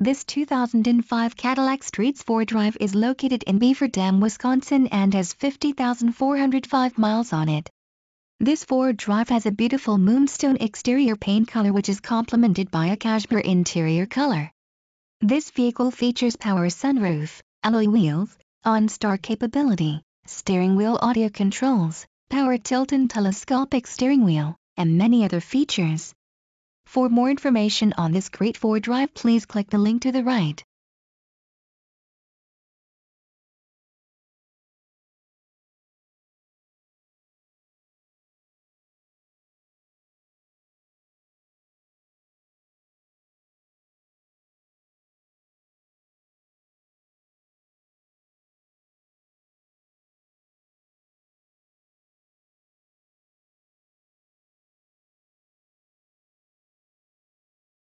This 2005 Cadillac Streets 4Drive is located in Beaver Dam, Wisconsin and has 50,405 miles on it. This 4Drive has a beautiful moonstone exterior paint color which is complemented by a cashmere interior color. This vehicle features power sunroof, alloy wheels, OnStar capability, steering wheel audio controls, power tilt and telescopic steering wheel, and many other features. For more information on this great Ford drive please click the link to the right.